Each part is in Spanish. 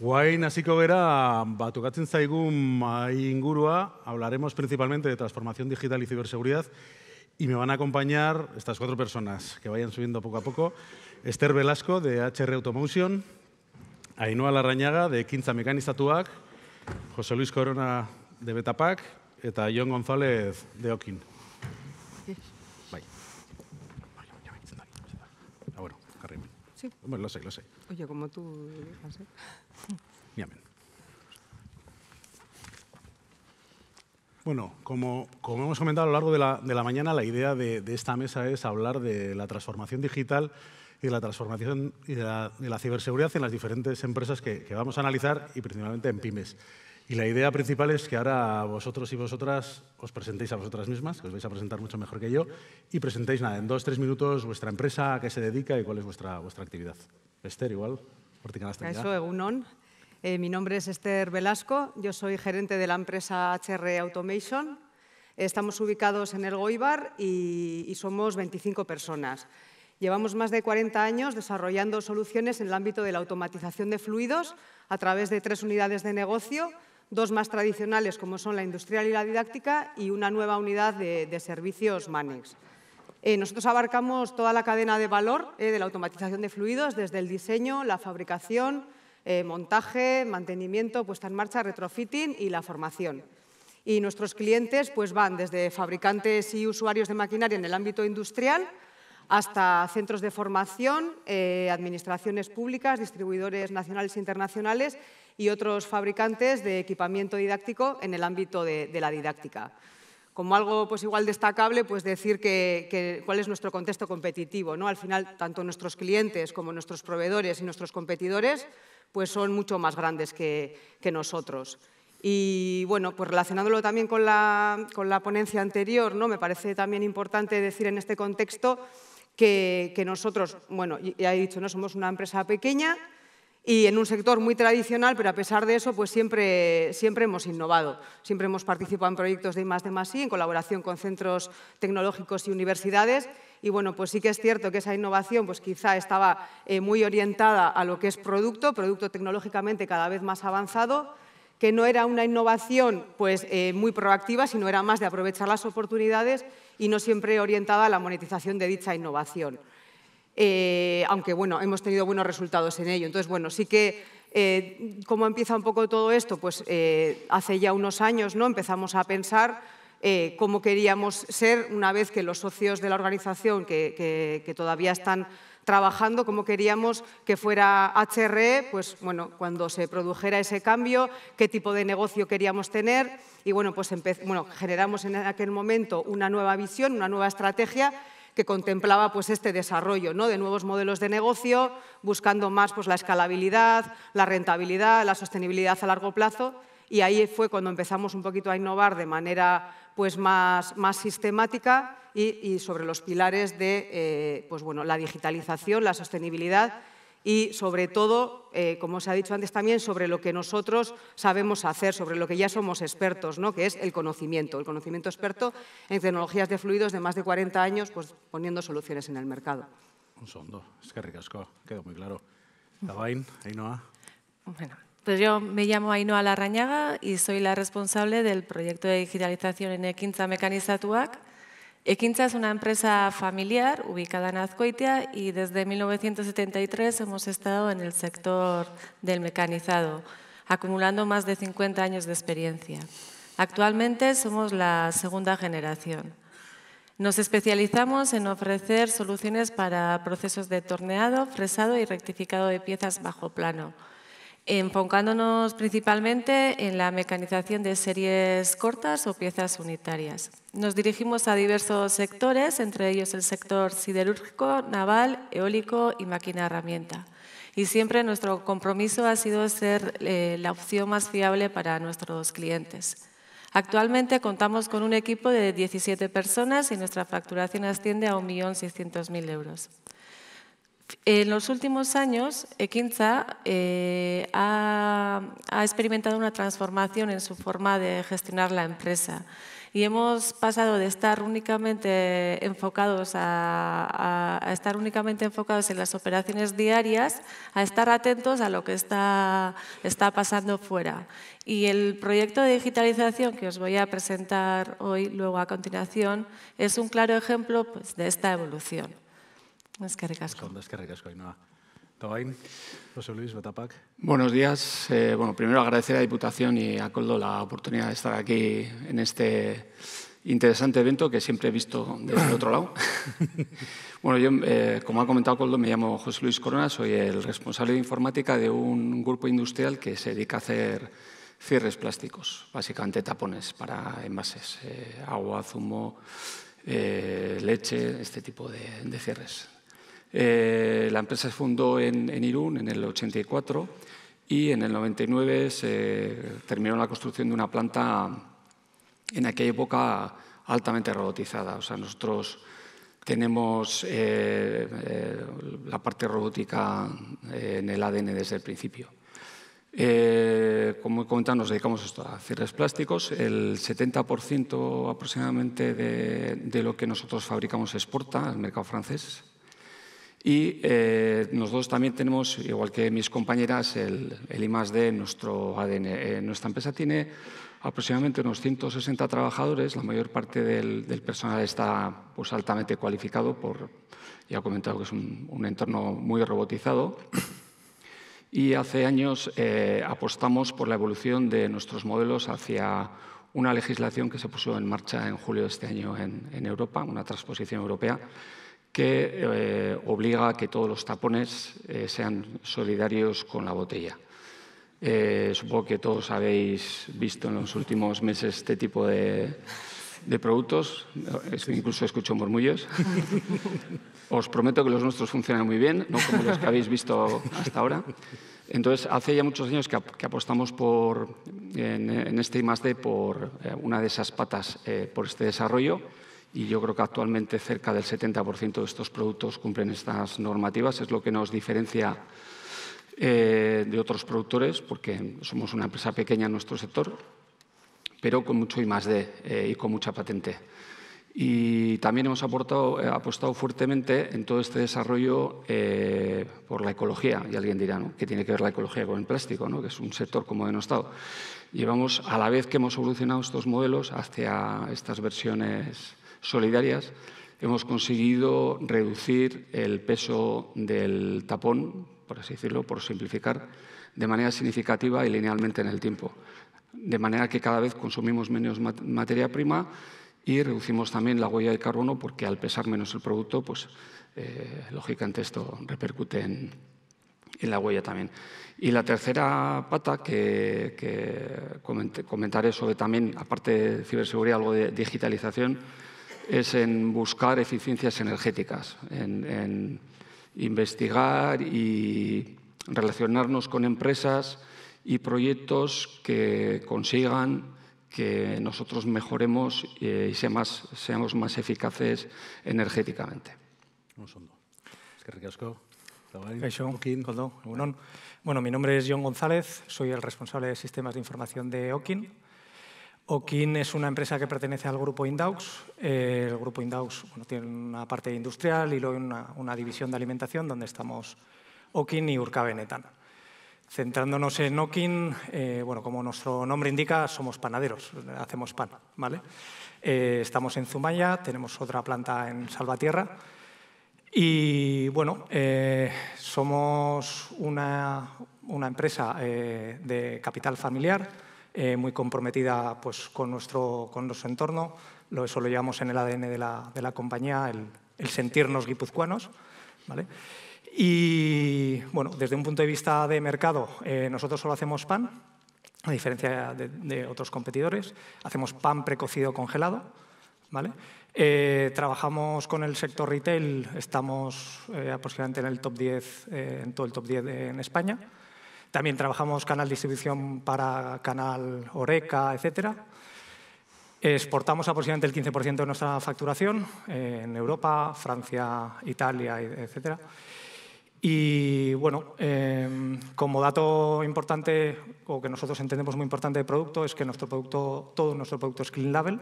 Guain hasiko gera, batukatzen zaigun ingurua, hablaremos principalmente de transformación digital y ciberseguridad, y me van a acompañar estas cuatro personas, que vayan subiendo poco a poco. Esther Velasco, de HR Automotion, Ainhoa Larrañaga, de Quinta Mecanizatuak, José Luis Corona, de Betapak, eta John González, de Okin. Bai. Ah, bueno, lo sé, lo sé. Oye, como tú... ¿eh? Bueno, como, como, hemos comentado a lo largo de la, de la mañana, la idea de, esta mesa es hablar de la transformación digital y de la transformación y de la, ciberseguridad en las diferentes empresas que, vamos a analizar y principalmente en pymes. Y la idea principal es que ahora vosotros y vosotras os presentéis a vosotras mismas, que os vais a presentar mucho mejor que yo, y presentéis nada, en dos, tres minutos vuestra empresa, a qué se dedica y cuál es vuestra, vuestra actividad. Esther, igual. la Eso, egunon, eh, mi nombre es Esther Velasco, yo soy gerente de la empresa HR Automation. Estamos ubicados en el Goibar y, somos 25 personas. Llevamos más de 40 años desarrollando soluciones en el ámbito de la automatización de fluidos a través de tres unidades de negocio, dos más tradicionales como son la industrial y la didáctica y una nueva unidad de, servicios Manex. Eh, nosotros abarcamos toda la cadena de valor eh, de la automatización de fluidos, desde el diseño, la fabricación, eh, montaje, mantenimiento, puesta en marcha, retrofitting y la formación. Y nuestros clientes pues, van desde fabricantes y usuarios de maquinaria en el ámbito industrial hasta centros de formación, eh, administraciones públicas, distribuidores nacionales e internacionales y otros fabricantes de equipamiento didáctico en el ámbito de la didáctica. Como algo pues, igual destacable, pues decir que, cuál es nuestro contexto competitivo. ¿no? Al final, tanto nuestros clientes como nuestros proveedores y nuestros competidores pues son mucho más grandes que, nosotros. Y bueno, pues relacionándolo también con la, con la, ponencia anterior, ¿no? me parece también importante decir en este contexto que, que nosotros, bueno, ya he dicho, ¿no? somos una empresa pequeña, y en un sector muy tradicional, pero a pesar de eso, pues siempre, hemos innovado. Siempre hemos participado en proyectos de más de en colaboración con centros tecnológicos y universidades. Y bueno, pues sí que es cierto que esa innovación pues quizá estaba eh, muy orientada a lo que es producto, producto tecnológicamente cada vez más avanzado, que no era una innovación pues, eh, muy proactiva, sino era más de aprovechar las oportunidades y no siempre orientada a la monetización de dicha innovación. Eh, aunque bueno, hemos tenido buenos resultados en ello. Entonces, bueno, sí que... Eh, ¿Cómo empieza un poco todo esto? Pues eh, hace ya unos años ¿no? empezamos a pensar cómo queríamos ser, una vez que los socios de la organización que, todavía están trabajando, cómo queríamos que fuera HR, pues bueno, cuando se produjera ese cambio, qué tipo de negocio queríamos tener y bueno, pues bueno, generamos en aquel momento una nueva visión, una nueva estrategia que contemplaba pues, este desarrollo ¿no? de nuevos modelos de negocio, buscando más pues, la escalabilidad, la rentabilidad, la sostenibilidad a largo plazo. Y ahí fue cuando empezamos un poquito a innovar de manera pues, más, más sistemática y, sobre los pilares de eh, pues, bueno, la digitalización, la sostenibilidad y, sobre todo, eh, como se ha dicho antes también, sobre lo que nosotros sabemos hacer, sobre lo que ya somos expertos, ¿no? que es el conocimiento, el conocimiento experto en tecnologías de fluidos de más de 40 años, pues poniendo soluciones en el mercado. Un sondo, es que ricasco, quedó muy claro. Ainoa Bueno, pues yo me llamo Ainoa Larrañaga y soy la responsable del proyecto de digitalización en Mecanista Tuac Equincha es una empresa familiar ubicada en Azcoitia y desde 1973 hemos estado en el sector del mecanizado, acumulando más de 50 años de experiencia. Actualmente somos la segunda generación. Nos especializamos en ofrecer soluciones para procesos de torneado, fresado y rectificado de piezas bajo plano, enfocándonos principalmente en la mecanización de series cortas o piezas unitarias. Nos dirigimos a diversos sectores, entre ellos el sector siderúrgico, naval, eólico y máquina herramienta. Y siempre nuestro compromiso ha sido ser eh, la opción más fiable para nuestros clientes. Actualmente contamos con un equipo de 17 personas y nuestra facturación asciende a 1.600.000 euros. En los últimos años, Equinza eh, ha, experimentado una transformación en su forma de gestionar la empresa y hemos pasado de estar únicamente enfocados estar únicamente enfocados en las operaciones diarias a estar atentos a lo que está, pasando fuera. Y el proyecto de digitalización que os voy a presentar hoy, luego a continuación, es un claro ejemplo pues, de esta evolución es que pues José Luis Botapac. Buenos días. Eh, bueno, primero agradecer a la Diputación y a Coldo la oportunidad de estar aquí en este interesante evento que siempre he visto desde el otro lado. bueno, yo, eh, como ha comentado Coldo, me llamo José Luis Corona, soy el responsable de informática de un grupo industrial que se dedica a hacer cierres plásticos, básicamente tapones para envases, eh, agua, zumo, leche, este tipo de cierres. Eh, la empresa se fundó en, Irún en el 84 y en el 99 se terminó la construcción de una planta en aquella época altamente robotizada. O sea, nosotros tenemos eh, eh, la parte robótica en el ADN desde el principio. como he comentado, nos dedicamos a, esto, a cierres plásticos. El 70% aproximadamente de, lo que nosotros fabricamos exporta al mercado francés. Y eh, nosotros también tenemos, igual que mis compañeras, el, el más +D en nuestro ADN. Eh, nuestra empresa tiene aproximadamente unos 160 trabajadores. La mayor parte del, personal está pues, altamente cualificado. Por, ya he comentado que es un, entorno muy robotizado. Y hace años eh, apostamos por la evolución de nuestros modelos hacia una legislación que se puso en marcha en julio de este año en, en Europa, una transposición europea que eh, obliga a que todos los tapones eh, sean solidarios con la botella. Eh, supongo que todos habéis visto en los últimos meses este tipo de, productos, incluso escucho murmullos. Os prometo que los nuestros funcionan muy bien, no como los que habéis visto hasta ahora. Entonces, hace ya muchos años que, apostamos por, en, en este I+.D. por una de esas patas, por este desarrollo y yo creo que actualmente cerca del 70% de estos productos cumplen estas normativas. Es lo que nos diferencia eh, de otros productores, porque somos una empresa pequeña en nuestro sector, pero con mucho I más D eh, y con mucha patente. Y también hemos aportado, eh, apostado fuertemente en todo este desarrollo por la ecología. Y alguien dirá, ¿no? ¿qué tiene que ver la ecología con el plástico? ¿no? Que es un sector como estado Llevamos, a la vez que hemos evolucionado estos modelos hacia estas versiones solidarias, hemos conseguido reducir el peso del tapón, por así decirlo, por simplificar, de manera significativa y linealmente en el tiempo. De manera que cada vez consumimos menos materia prima y reducimos también la huella de carbono porque al pesar menos el producto, pues eh, lógicamente esto repercute en, la huella también. Y la tercera pata que, que comentaré sobre también, aparte de ciberseguridad, algo de digitalización, es en buscar eficiencias energéticas, en, investigar y relacionarnos con empresas y proyectos que consigan que nosotros mejoremos eh, y seamos, seamos más eficaces energéticamente. Eh, bueno, mi nombre es John González, soy el responsable de sistemas de información de OKIN. Okin es una empresa que pertenece al grupo Indaux. Eh, el grupo Indaux tiene una parte industrial y luego una, división de alimentación donde estamos Okin y Urca Benetana. Centrándonos en Okin, eh, bueno, como nuestro nombre indica, somos panaderos, hacemos pan. ¿vale? Eh, estamos en Zumaya, tenemos otra planta en Salvatierra. Y bueno, somos una empresa de capital familiar eh, muy comprometida pues, con, nuestro, con nuestro entorno. eso lo llevamos en el ADN de la, compañía, el, sentirnos guipuzcoanos. Y bueno, desde un punto de vista de mercado, eh, nosotros solo hacemos pan, a diferencia de, otros competidores. Hacemos pan precocido congelado. ¿vale? Eh, trabajamos con el sector retail, estamos aproximadamente en el top 10, en todo el top 10 en España. También trabajamos canal distribución para canal Oreca, etcétera. Exportamos aproximadamente el 15% de nuestra facturación eh, en Europa, Francia, Italia, etcétera. Y bueno, em, como dato importante o que nosotros entendemos muy importante de producto es que nuestro producto, todo nuestro producto es clean label.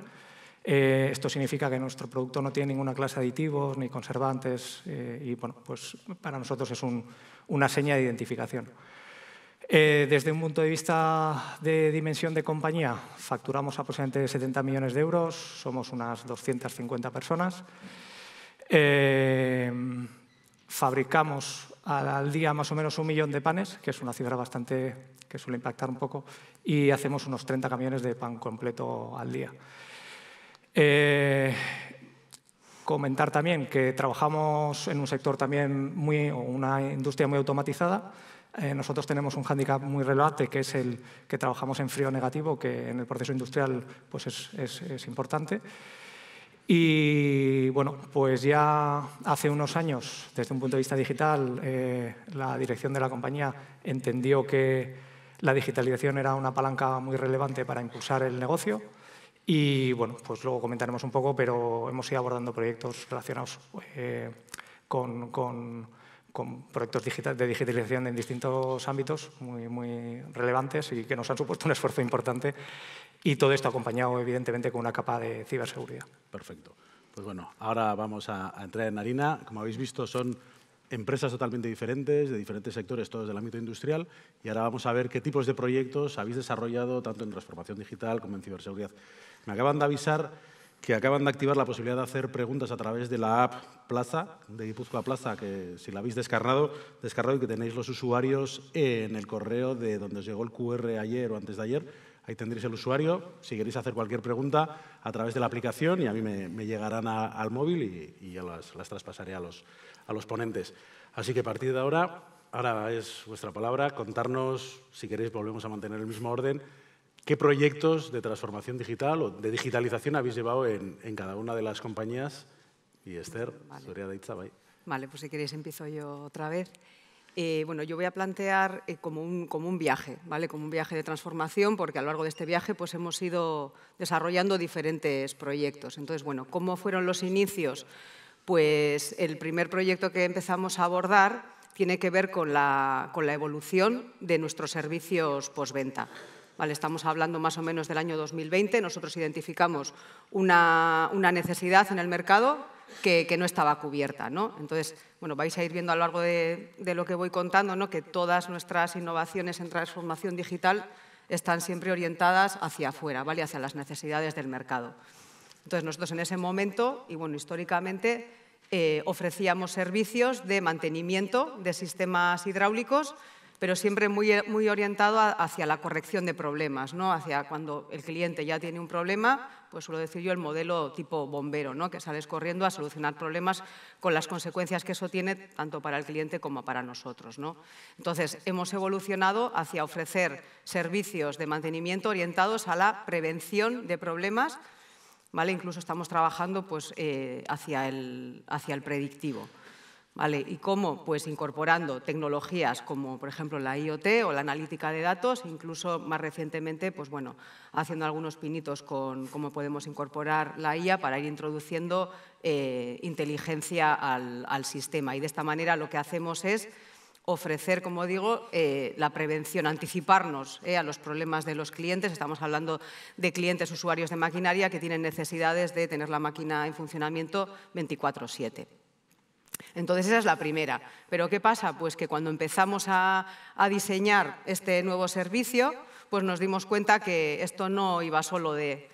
Eh, esto significa que nuestro producto no tiene ninguna clase de aditivos ni conservantes eh, y bueno, pues para nosotros es una seña de identificación. Eh, desde un punto de vista de dimensión de compañía, facturamos aproximadamente 70 millones de euros, somos unas 250 personas. Eh, fabricamos al día más o menos un millón de panes, que es una cifra bastante que suele impactar un poco, y hacemos unos 30 camiones de pan completo al día. Eh, comentar también que trabajamos en un sector también muy, una industria muy automatizada, eh, nosotros tenemos un hándicap muy relevante, que es el que trabajamos en frío negativo, que en el proceso industrial pues es, importante. Y bueno, pues ya hace unos años, desde un punto de vista digital, eh, la dirección de la compañía entendió que la digitalización era una palanca muy relevante para impulsar el negocio. Y bueno, pues luego comentaremos un poco, pero hemos ido abordando proyectos relacionados eh, con con proyectos de digitalización en distintos ámbitos muy, relevantes y que nos han supuesto un esfuerzo importante. Y todo esto acompañado, evidentemente, con una capa de ciberseguridad. Perfecto. Pues bueno, ahora vamos a, a entrar en harina. Como habéis visto, son empresas totalmente diferentes, de diferentes sectores, todos del ámbito industrial, y ahora vamos a ver qué tipos de proyectos habéis desarrollado tanto en transformación digital como en ciberseguridad. Me acaban de avisar que acaban de activar la posibilidad de hacer preguntas a través de la app Plaza, de Guipúzcoa Plaza, que si la habéis descargado, descargado y que tenéis los usuarios en el correo de donde os llegó el QR ayer o antes de ayer. Ahí tendréis el usuario. Si queréis hacer cualquier pregunta a través de la aplicación y a mí me, llegarán al móvil y, ya las, traspasaré a los, a los ponentes. Así que a partir de ahora, ahora es vuestra palabra, contarnos, si queréis volvemos a mantener el mismo orden, ¿Qué proyectos de transformación digital o de digitalización habéis llevado en, cada una de las compañías? Y Esther, vale. Itzabay. Vale, pues si queréis empiezo yo otra vez. Eh, bueno, yo voy a plantear eh, como, un, como, un, viaje, ¿vale? Como un viaje de transformación, porque a lo largo de este viaje pues, hemos ido desarrollando diferentes proyectos. Entonces, bueno, ¿cómo fueron los inicios? Pues el primer proyecto que empezamos a abordar tiene que ver con la, con la evolución de nuestros servicios postventa estamos hablando más o menos del año 2020, nosotros identificamos una, necesidad en el mercado que, no estaba cubierta. Entonces, bueno, vais a ir viendo a lo largo de, lo que voy contando que todas nuestras innovaciones en transformación digital están siempre orientadas hacia afuera, ¿vale? hacia las necesidades del mercado. Entonces, nosotros en ese momento, y bueno, históricamente, eh, ofrecíamos servicios de mantenimiento de sistemas hidráulicos pero siempre muy, orientado hacia la corrección de problemas, ¿no? hacia cuando el cliente ya tiene un problema, pues suelo decir yo el modelo tipo bombero, ¿no? que sales corriendo a solucionar problemas con las consecuencias que eso tiene tanto para el cliente como para nosotros. Entonces, hemos evolucionado hacia ofrecer servicios de mantenimiento orientados a la prevención de problemas, ¿vale? incluso estamos trabajando pues, eh, hacia, hacia el predictivo. ¿Y cómo? Pues incorporando tecnologías como, por ejemplo, la IoT o la analítica de datos, incluso más recientemente, pues bueno, haciendo algunos pinitos con cómo podemos incorporar la IA para ir introduciendo eh, inteligencia al, sistema. Y de esta manera lo que hacemos es ofrecer, como digo, eh, la prevención, anticiparnos eh, a los problemas de los clientes. Estamos hablando de clientes usuarios de maquinaria que tienen necesidades de tener la máquina en funcionamiento 24/7. Entonces esa es la primera. Pero ¿qué pasa? Pues que cuando empezamos a, diseñar este nuevo servicio, pues nos dimos cuenta que esto no iba solo de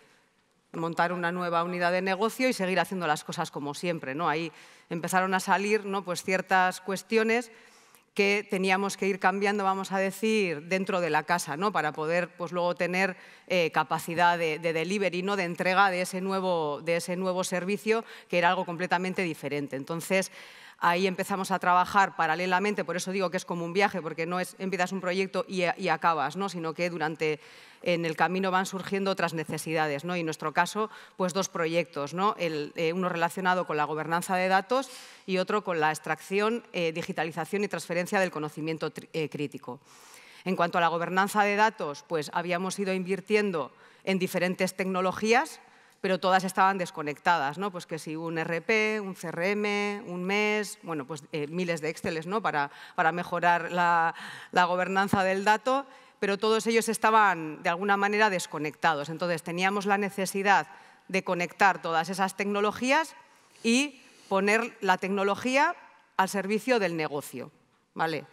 montar una nueva unidad de negocio y seguir haciendo las cosas como siempre. ¿no? Ahí empezaron a salir pues ciertas cuestiones que teníamos que ir cambiando, vamos a decir, dentro de la casa, ¿no? para poder pues, luego tener eh, capacidad de, delivery, ¿no? de entrega de ese, nuevo, de ese nuevo servicio, que era algo completamente diferente. Entonces, Ahí empezamos a trabajar paralelamente, por eso digo que es como un viaje, porque no es empiezas un proyecto y, acabas, ¿no? sino que durante en el camino van surgiendo otras necesidades. ¿no? Y en nuestro caso, pues dos proyectos, ¿no? Eh, uno relacionado con la gobernanza de datos y otro con la extracción, eh, digitalización y transferencia del conocimiento eh, crítico. En cuanto a la gobernanza de datos, pues habíamos ido invirtiendo en diferentes tecnologías, pero todas estaban desconectadas, ¿no? Pues que si un RP, un CRM, un MES, bueno, pues eh, miles de Exceles, ¿no? Para, mejorar la, la gobernanza del dato, pero todos ellos estaban de alguna manera desconectados. Entonces teníamos la necesidad de conectar todas esas tecnologías y poner la tecnología al servicio del negocio, ¿vale?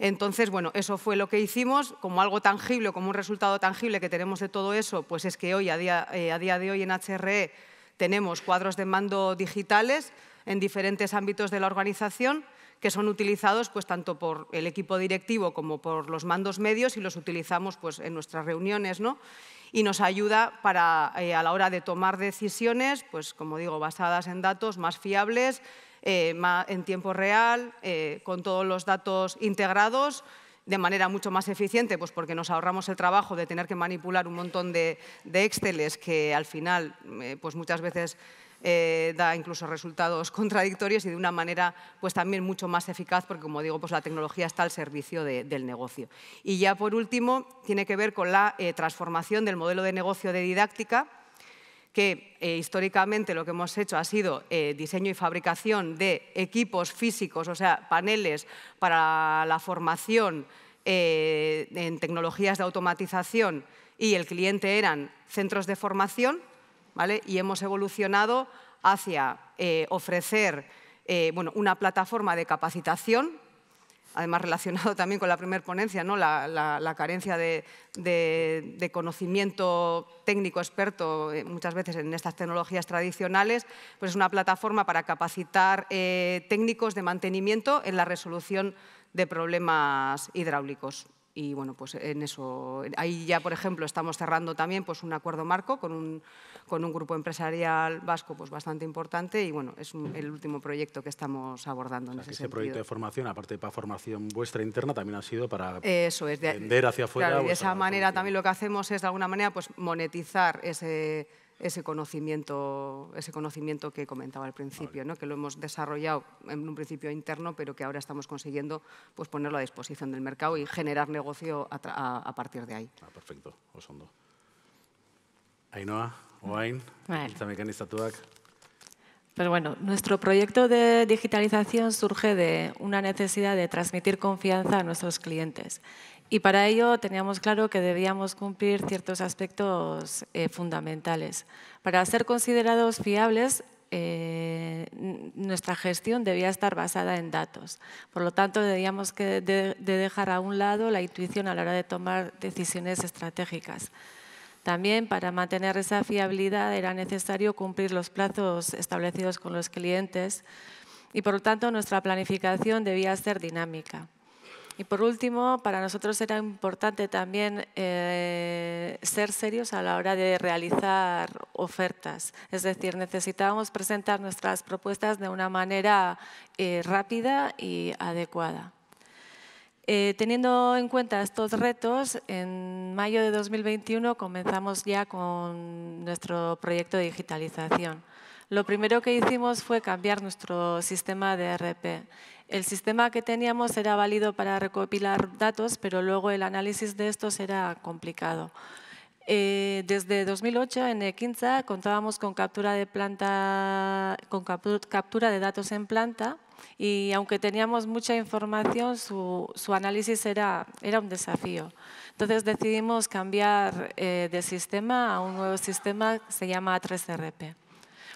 Entonces, bueno, eso fue lo que hicimos. Como algo tangible, como un resultado tangible que tenemos de todo eso, pues es que hoy, a día, eh, de hoy en HRE, tenemos cuadros de mando digitales en diferentes ámbitos de la organización que son utilizados pues, tanto por el equipo directivo como por los mandos medios y los utilizamos pues, en nuestras reuniones. ¿no? y nos ayuda para, eh, a la hora de tomar decisiones, pues como digo, basadas en datos más fiables eh, en tiempo real, eh, con todos los datos integrados de manera mucho más eficiente, pues porque nos ahorramos el trabajo de tener que manipular un montón de, de que al final eh, pues muchas veces da incluso resultados contradictorios y de una manera pues también mucho más eficaz porque como digo pues la tecnología está al servicio del negocio. Y ya por último tiene que ver con la transformación del modelo de negocio de didáctica que eh, históricamente lo que hemos hecho ha sido eh, diseño y fabricación de equipos físicos, o sea, paneles para la formación eh, en tecnologías de automatización y el cliente eran centros de formación, Y hemos evolucionado hacia ofrecer una plataforma de capacitación además relacionado también con la primera ponencia, la, carencia de, conocimiento técnico experto eh, muchas veces en estas tecnologías tradicionales, pues es una plataforma para capacitar eh, técnicos de mantenimiento en la resolución de problemas hidráulicos. Y bueno, pues en eso, ahí ya por ejemplo estamos cerrando también pues, un acuerdo marco con un con un grupo empresarial vasco pues, bastante importante y bueno, es el último proyecto que estamos abordando. ese, proyecto de formación, aparte de para formación vuestra interna, también ha sido para Eso vender hacia afuera. y de esa manera también lo que hacemos es de alguna manera pues, monetizar ese ese conocimiento, ese conocimiento que comentaba al principio, ¿no? que lo hemos desarrollado en un principio interno, pero que ahora estamos consiguiendo pues, ponerlo a disposición del mercado y generar negocio a, partir de ahí. Ah, perfecto, Osondo. Ainhoa. Oain, Pues bueno, nuestro proyecto de digitalización surge de una necesidad de transmitir confianza a nuestros clientes. Y para ello teníamos claro que debíamos cumplir ciertos aspectos eh, fundamentales. Para ser considerados fiables, eh, nuestra gestión debía estar basada en datos. Por lo tanto, debíamos de dejar a un lado la intuición a la hora de tomar decisiones estratégicas. También para mantener esa fiabilidad era necesario cumplir los plazos establecidos con los clientes y por lo tanto nuestra planificación debía ser dinámica. Y por último, para nosotros era importante también eh, ser serios a la hora de realizar ofertas. Es decir, necesitábamos presentar nuestras propuestas de una manera eh, rápida y adecuada. Eh, teniendo en cuenta estos retos, en mayo de 2021 comenzamos ya con nuestro proyecto de digitalización. Lo primero que hicimos fue cambiar nuestro sistema de RP. El sistema que teníamos era válido para recopilar datos, pero luego el análisis de estos era complicado. Eh, desde 2008 en Equinza contábamos con captura de planta, con captura de datos en planta y aunque teníamos mucha información, su, análisis era, un desafío. Entonces decidimos cambiar eh, de sistema a un nuevo sistema que se llama A3RP.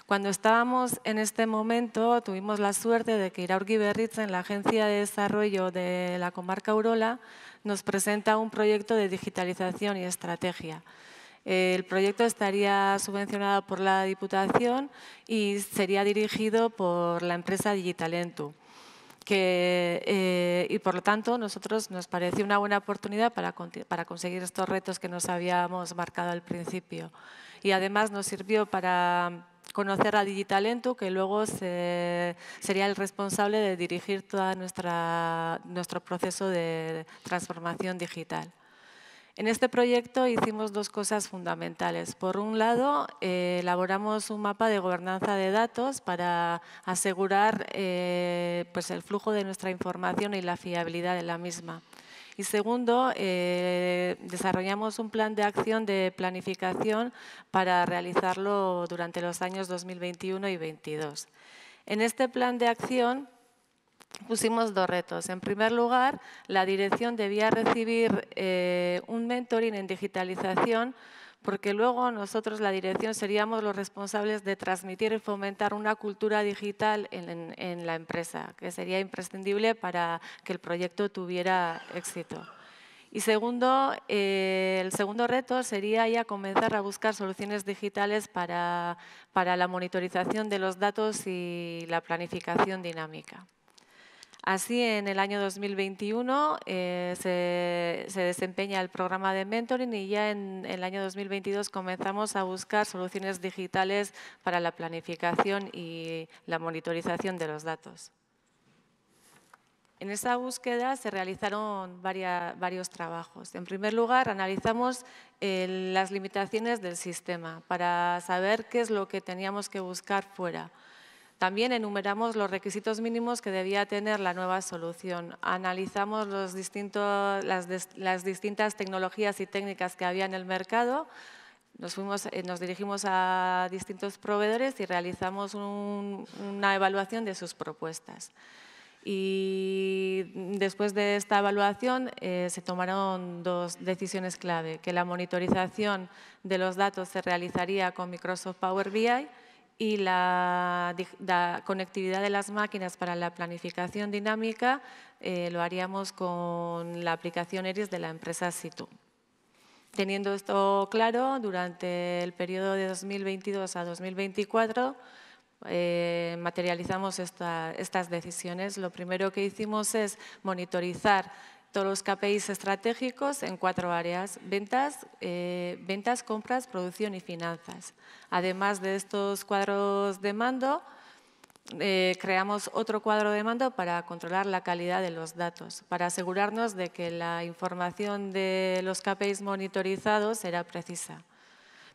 Cuando estábamos en este momento, tuvimos la suerte de que Iraurgi en la agencia de desarrollo de la comarca Urola, nos presenta un proyecto de digitalización y estrategia. El proyecto estaría subvencionado por la Diputación y sería dirigido por la empresa Digitalentu. Que, eh, y por lo tanto nosotros nos pareció una buena oportunidad para conseguir estos retos que nos habíamos marcado al principio y además nos sirvió para conocer a Digitalento, que luego sería el responsable de dirigir todo nuestro proceso de transformación digital. En este proyecto hicimos dos cosas fundamentales. Por un lado, eh, elaboramos un mapa de gobernanza de datos para asegurar eh, pues el flujo de nuestra información y la fiabilidad de la misma. Y segundo, eh, desarrollamos un plan de acción de planificación para realizarlo durante los años 2021 y 2022. En este plan de acción pusimos dos retos. En primer lugar, la dirección debía recibir eh, un mentoring en digitalización porque luego nosotros, la dirección, seríamos los responsables de transmitir y fomentar una cultura digital en, la empresa, que sería imprescindible para que el proyecto tuviera éxito. Y segundo, eh, el segundo reto sería ya comenzar a buscar soluciones digitales para la monitorización de los datos y la planificación dinámica. Así, en el año 2021 eh, se, desempeña el programa de mentoring y ya en, el año 2022 comenzamos a buscar soluciones digitales para la planificación y la monitorización de los datos. En esa búsqueda se realizaron varios trabajos. En primer lugar, analizamos eh, las limitaciones del sistema para saber qué es lo que teníamos que buscar fuera. También enumeramos los requisitos mínimos que debía tener la nueva solución. Analizamos las, distintas tecnologías y técnicas que había en el mercado nos, eh, dirigimos a distintos proveedores y realizamos una evaluación de sus propuestas. Y después de esta evaluación eh, se tomaron dos decisiones clave, que la monitorización de los datos se realizaría con Microsoft Power BI y la, conectividad de las máquinas para la planificación dinámica eh, lo haríamos con la aplicación ERIS de la empresa Situ. Teniendo esto claro, durante el periodo de 2022 a 2024 eh, materializamos estas decisiones. Lo primero que hicimos es monitorizar los KPIs estratégicos en cuatro áreas, ventas, eh, ventas, compras, producción y finanzas. Además de estos cuadros de mando, eh, creamos otro cuadro de mando para controlar la calidad de los datos, para asegurarnos de que la información de los KPIs monitorizados era precisa.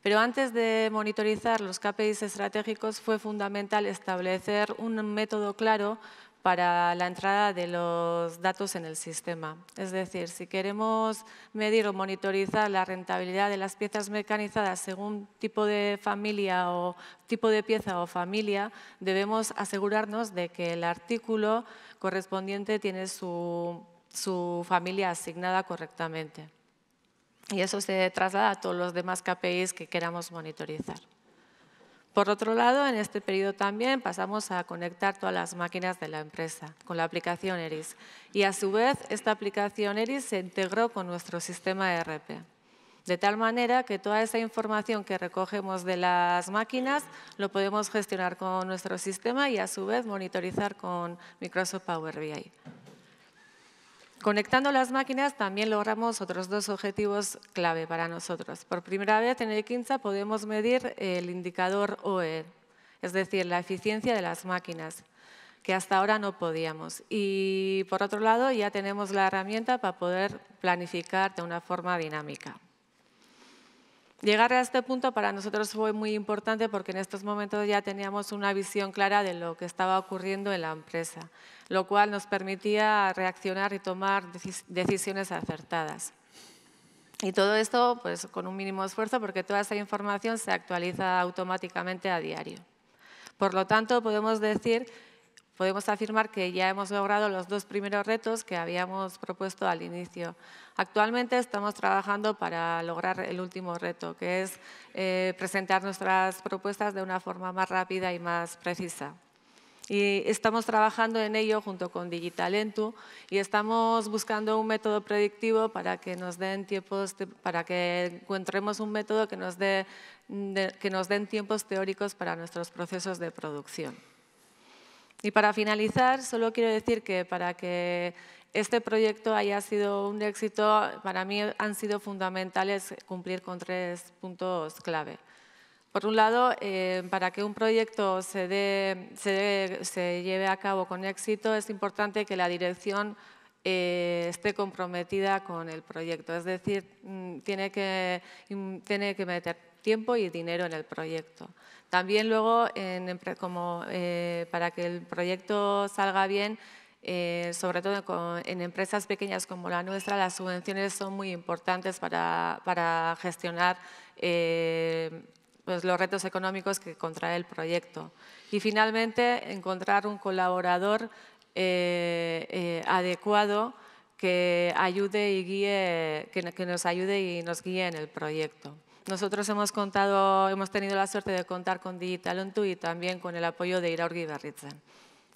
Pero antes de monitorizar los KPIs estratégicos fue fundamental establecer un método claro para la entrada de los datos en el sistema. Es decir, si queremos medir o monitorizar la rentabilidad de las piezas mecanizadas según tipo de familia o tipo de pieza o familia, debemos asegurarnos de que el artículo correspondiente tiene su, su familia asignada correctamente. Y eso se traslada a todos los demás KPIs que queramos monitorizar. Por otro lado, en este periodo también pasamos a conectar todas las máquinas de la empresa con la aplicación ERIS y a su vez esta aplicación ERIS se integró con nuestro sistema ERP. De tal manera que toda esa información que recogemos de las máquinas lo podemos gestionar con nuestro sistema y a su vez monitorizar con Microsoft Power BI. Conectando las máquinas también logramos otros dos objetivos clave para nosotros. Por primera vez en el Quinza podemos medir el indicador OE, es decir, la eficiencia de las máquinas, que hasta ahora no podíamos. Y por otro lado, ya tenemos la herramienta para poder planificar de una forma dinámica. Llegar a este punto para nosotros fue muy importante porque en estos momentos ya teníamos una visión clara de lo que estaba ocurriendo en la empresa, lo cual nos permitía reaccionar y tomar decisiones acertadas. Y todo esto pues, con un mínimo esfuerzo porque toda esa información se actualiza automáticamente a diario. Por lo tanto, podemos decir podemos afirmar que ya hemos logrado los dos primeros retos que habíamos propuesto al inicio. Actualmente estamos trabajando para lograr el último reto, que es eh, presentar nuestras propuestas de una forma más rápida y más precisa. Y estamos trabajando en ello junto con Digitalentu y estamos buscando un método predictivo para que nos den tiempos, para que encontremos un método que nos, dé, que nos den tiempos teóricos para nuestros procesos de producción. Y para finalizar, solo quiero decir que para que este proyecto haya sido un éxito, para mí han sido fundamentales cumplir con tres puntos clave. Por un lado, eh, para que un proyecto se, se, lleve a cabo con éxito, es importante que la dirección eh, esté comprometida con el proyecto. Es decir, mm, tiene que, mm, tiene que meter tiempo y dinero en el proyecto. También luego, eh, para que el proyecto salga bien, eh, sobre todo en empresas pequeñas como la nuestra, las subvenciones son muy importantes para, gestionar eh, pues, los retos económicos que contrae el proyecto. Y finalmente, encontrar un colaborador adecuado que, ayude y que nos ayude y nos guíe en el proyecto. Nosotros hemos contado, hemos tenido la suerte de contar con Digitalontu y también con el apoyo de Iraurgi Barritzen.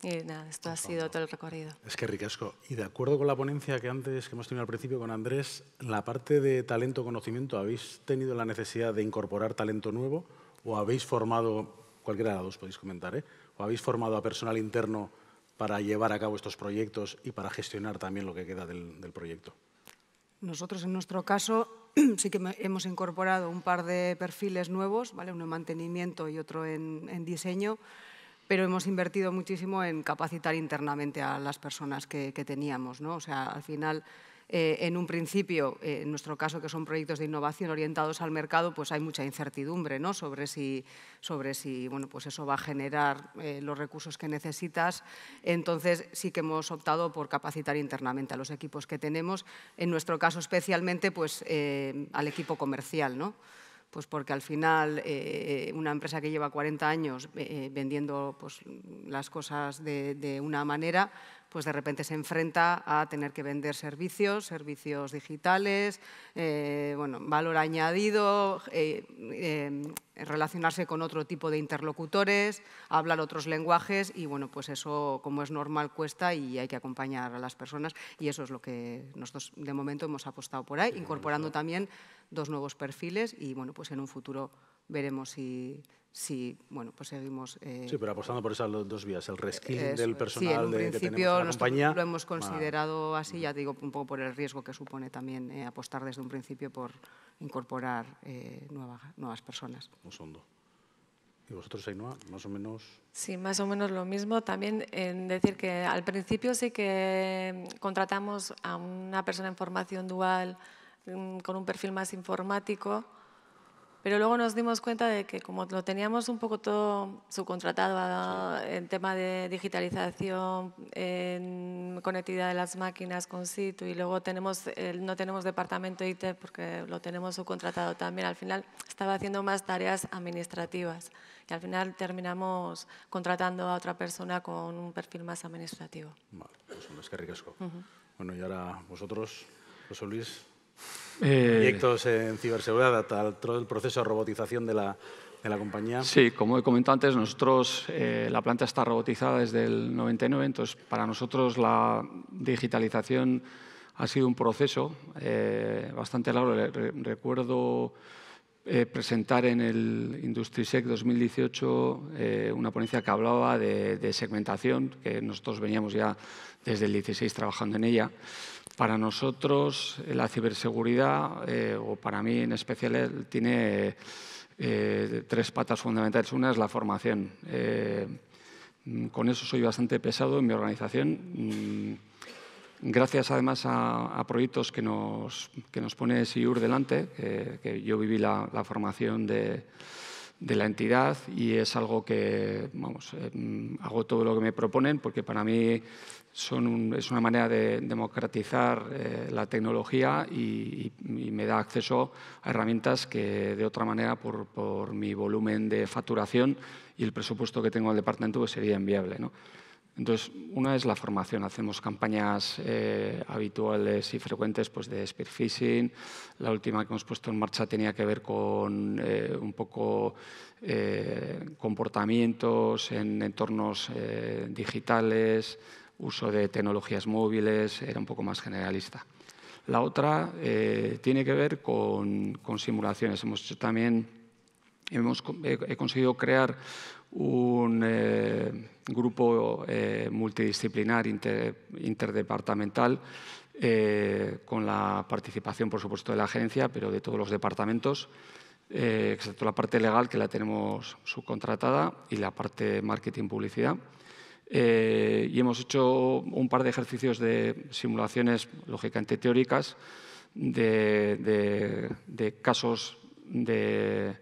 Y nada, esto ha sido todo el recorrido. Es que ricasco. Y de acuerdo con la ponencia que antes que hemos tenido al principio con Andrés, la parte de talento-conocimiento, ¿habéis tenido la necesidad de incorporar talento nuevo o habéis formado, cualquiera de los dos podéis comentar, ¿eh? o habéis formado a personal interno para llevar a cabo estos proyectos y para gestionar también lo que queda del, del proyecto? Nosotros en nuestro caso sí que hemos incorporado un par de perfiles nuevos, ¿vale? uno en mantenimiento y otro en, diseño, pero hemos invertido muchísimo en capacitar internamente a las personas que, teníamos. O sea, al final eh, en un principio, eh, en nuestro caso que son proyectos de innovación orientados al mercado, pues hay mucha incertidumbre sobre si, sobre si bueno, pues eso va a generar eh, los recursos que necesitas. Entonces sí que hemos optado por capacitar internamente a los equipos que tenemos, en nuestro caso especialmente pues, al equipo comercial. ¿no? pues porque al final una empresa que lleva 40 años vendiendo pues, las cosas de, una manera, pues de repente se enfrenta a tener que vender servicios, servicios digitales, eh, bueno, valor añadido, eh, eh, relacionarse con otro tipo de interlocutores, hablar otros lenguajes y bueno, pues eso como es normal cuesta y hay que acompañar a las personas y eso es lo que nosotros de momento hemos apostado por ahí, incorporando también dos nuevos perfiles y bueno, pues en un futuro veremos si, bueno, pues seguimos... Eh, sí, pero apostando por esas dos vías, el reskilling del personal sí, en de, que tenemos en la lo hemos considerado así, ya digo, un poco por el riesgo que supone también eh, apostar desde un principio por incorporar eh, nuevas personas. segundo. ¿Y vosotros, Ainhoa, más o menos? Sí, más o menos lo mismo. También en decir que al principio sí que mm, contratamos a una persona en formación dual mm, con un perfil más informático, pero luego nos dimos cuenta de que como lo teníamos un poco todo subcontratado ah, en tema de digitalización, en conectividad de las máquinas con situ y luego tenemos, no tenemos departamento IT porque lo tenemos subcontratado también, al final estaba haciendo más tareas administrativas y al final terminamos contratando a otra persona con un perfil más administrativo. Vale, pues es que Bueno, y ahora vosotros, José Luis. Eh, Proyectos en ciberseguridad, todo el proceso de robotización de la, de la compañía. Sí, como he comentado antes, nosotros, eh, la planta está robotizada desde el 99, entonces para nosotros la digitalización ha sido un proceso eh, bastante largo. Recuerdo presentar en el IndustriSec 2018 una ponencia que hablaba de, de segmentación, que nosotros veníamos ya desde el 16 trabajando en ella. Para nosotros eh, la ciberseguridad, eh, o para mí en especial, eh, tiene tres patas fundamentales. Una es la formación. Mm, con eso soy bastante pesado en mi organización. Mm, gracias además a, proyectos que nos, que nos pone SIUR delante, que yo viví la, formación de, de la entidad y es algo que, vamos, mm, hago todo lo que me proponen porque para mí es una manera de democratizar eh, la tecnología y, me da acceso a herramientas que de otra manera por, mi volumen de facturación y el presupuesto que tengo en el departamento pues sería inviable. ¿no? Entonces, una es la formación. Hacemos campañas eh, habituales y frecuentes pues, de spear phishing. La última que hemos puesto en marcha tenía que ver con eh, un poco comportamientos en entornos digitales, uso de tecnologías móviles, era un poco más generalista. La otra eh, tiene que ver con, simulaciones. Hemos también, he, conseguido crear un eh, grupo eh, multidisciplinar interdepartamental con la participación, por supuesto, de la agencia, pero de todos los departamentos, excepto la parte legal que la tenemos subcontratada y la parte marketing-publicidad. Eh, y hemos hecho un par de ejercicios de simulaciones, lógicamente teóricas, de, casos de,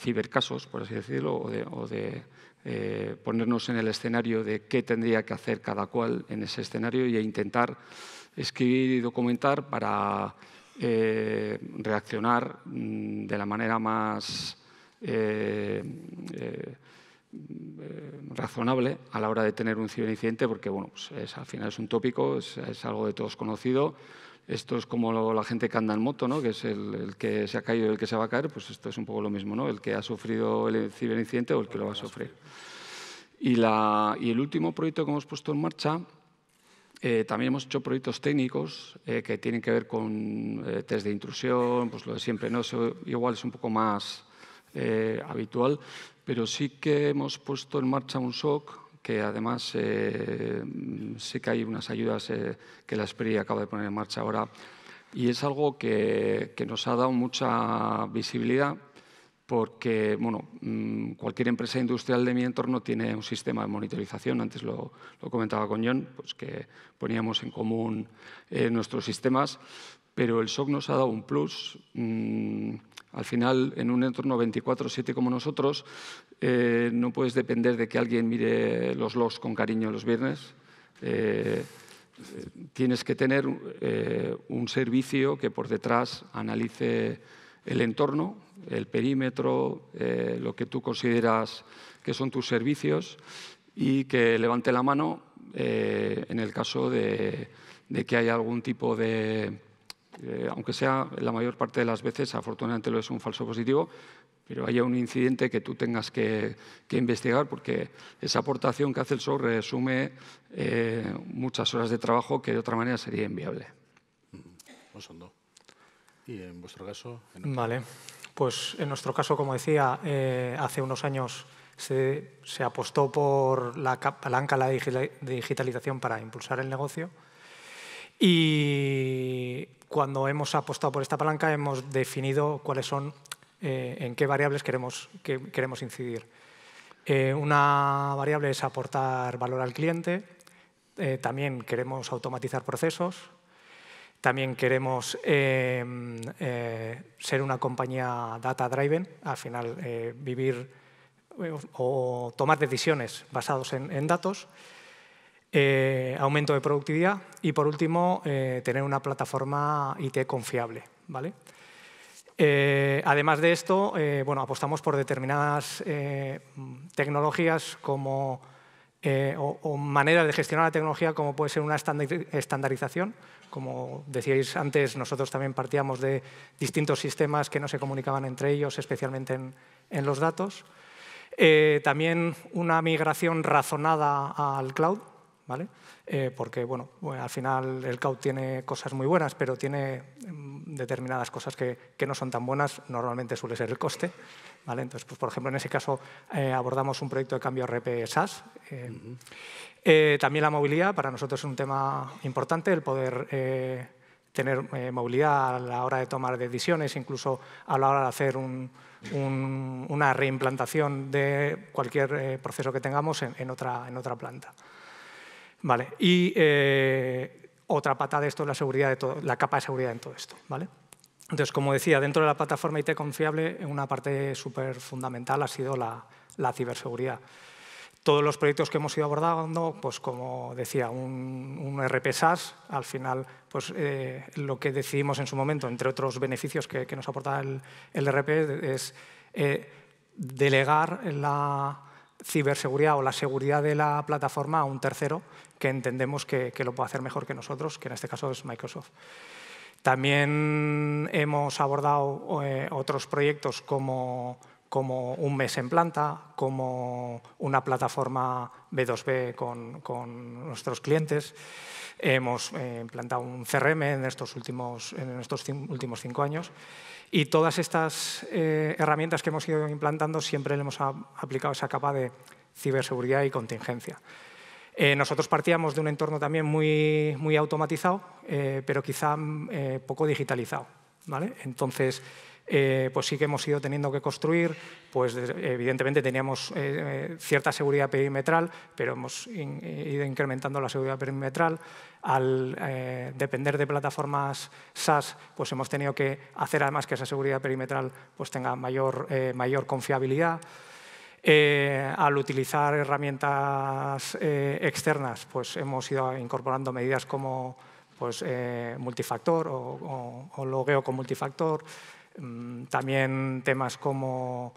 cibercasos, por así decirlo, o de, eh, ponernos en el escenario de qué tendría que hacer cada cual en ese escenario e intentar escribir y documentar para eh, reaccionar mm, de la manera más... Mm, eh, razonable a la hora de tener un ciberincidente, porque bueno, pues al final es un tópico, es, algo de todos conocido. Esto es como la gente que anda en moto, ¿no? que es el, que se ha caído y el que se va a caer, pues esto es un poco lo mismo, ¿no? el que ha sufrido el ciberincidente o el que lo va a sufrir. Y, la, y el último proyecto que hemos puesto en marcha, eh, también hemos hecho proyectos técnicos eh, que tienen que ver con test de intrusión, pues lo de siempre, ¿no? igual es un poco más habitual, pero sí que hemos puesto en marcha un SOC que además eh, sé que hay unas ayudas eh, que la SPRI acaba de poner en marcha ahora y es algo que, nos ha dado mucha visibilidad porque bueno, mm, cualquier empresa industrial de mi entorno tiene un sistema de monitorización, antes lo, comentaba con John, pues que poníamos en común eh, nuestros sistemas pero el SOC nos ha dado un plus. Mm, al final, en un entorno 24-7 como nosotros, eh, no puedes depender de que alguien mire los logs con cariño los viernes. Eh, eh, tienes que tener un servicio que por detrás analice el entorno, el perímetro, lo que tú consideras que son tus servicios y que levante la mano en el caso de, de, que haya algún tipo de, eh, aunque sea la mayor parte de las veces, afortunadamente lo es un falso positivo, pero haya un incidente que tú tengas que, investigar, porque esa aportación que hace el software resume eh, muchas horas de trabajo que de otra manera sería inviable. Mm-hmm. dos. ¿Y en vuestro caso? vale. Pues en nuestro caso, como decía, eh, hace unos años se, se, apostó por la palanca la digitalización para impulsar el negocio y cuando hemos apostado por esta palanca hemos definido cuáles son, eh, en qué variables queremos, incidir. Eh, una variable es aportar valor al cliente, eh, también queremos automatizar procesos, también queremos em, ser una compañía data-driven, al final vivir o tomar decisiones basados en datos, eh, aumento de productividad y, por último, eh, tener una plataforma IT confiable. ¿vale? Eh, además de esto, bueno, apostamos por determinadas tecnologías como, o, maneras de gestionar la tecnología como puede ser una estandarización. Como decíais antes, nosotros también partíamos de distintos sistemas que no se comunicaban entre ellos, especialmente en los datos. también una migración razonada al cloud, eh, porque, bueno, eh, al final el CAUT tiene cosas muy buenas, pero tiene mm, determinadas cosas que, no son tan buenas, normalmente suele ser el coste, Entonces, pues, por ejemplo, en ese caso eh, abordamos un proyecto de cambio RP SAS. también la movilidad, para nosotros es un tema importante, el poder tener movilidad a la hora de tomar decisiones, incluso a la hora de hacer una reimplantación de cualquier proceso que tengamos en otra planta. Y eh, otra pata de esto es la, seguridad de la capa de seguridad en todo esto. ¿vale? Entonces, como decía, dentro de la plataforma IT confiable, una parte súper fundamental ha sido la, ciberseguridad. Todos los proyectos que hemos ido abordando, pues como decía, un, un RP SaaS, al final pues, eh, lo que decidimos en su momento, entre otros beneficios que, que nos aporta el, el RP, es eh, delegar la, ciberseguridad o la seguridad de la plataforma a un tercero que entendemos que, lo puede hacer mejor que nosotros, que en este caso es Microsoft. También hemos abordado eh, otros proyectos como, como, un mes en planta, como una plataforma B2B con, nuestros clientes. Hemos eh, implantado un CRM en estos últimos, en estos últimos cinco años. Y todas estas eh, herramientas que hemos ido implantando siempre le hemos aplicado esa capa de ciberseguridad y contingencia. Eh, nosotros partíamos de un entorno también muy, muy automatizado, eh, pero quizá mm, poco digitalizado. ¿vale? Entonces, eh, pues sí que hemos ido teniendo que construir, pues evidentemente teníamos eh, eh, cierta seguridad perimetral, pero hemos ido incrementando la seguridad perimetral. Al depender de plataformas SaaS, pues hemos tenido que hacer además que esa seguridad perimetral pues tenga mayor, mayor confiabilidad. al utilizar herramientas externas, pues hemos ido incorporando medidas como pues, multifactor o, o, o, logueo con multifactor, Mm, también temas como,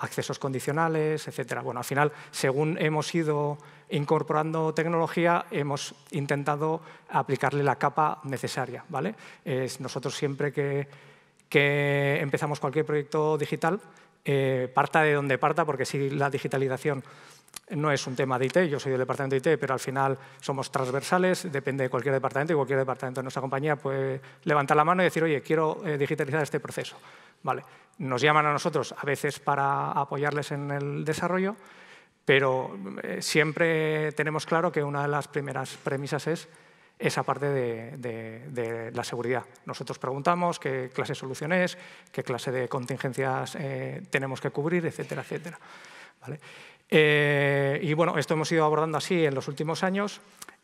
accesos condicionales, etc. Bueno, al final, según hemos ido incorporando tecnología, hemos intentado aplicarle la capa necesaria. ¿vale? Es, nosotros siempre que, empezamos cualquier proyecto digital, eh, parta de donde parta, porque si la digitalización no es un tema de IT, yo soy del departamento de IT, pero al final somos transversales, depende de cualquier departamento y cualquier departamento de nuestra compañía puede levantar la mano y decir, oye, quiero eh, digitalizar este proceso. Vale, nos llaman a nosotros a veces para apoyarles en el desarrollo, pero eh, siempre tenemos claro que una de las primeras premisas es esa parte de, la seguridad. Nosotros preguntamos qué clase de solución es, qué clase de contingencias eh, tenemos que cubrir, etcétera, etcétera. ¿Vale? Eh, y bueno, esto hemos ido abordando así en los últimos años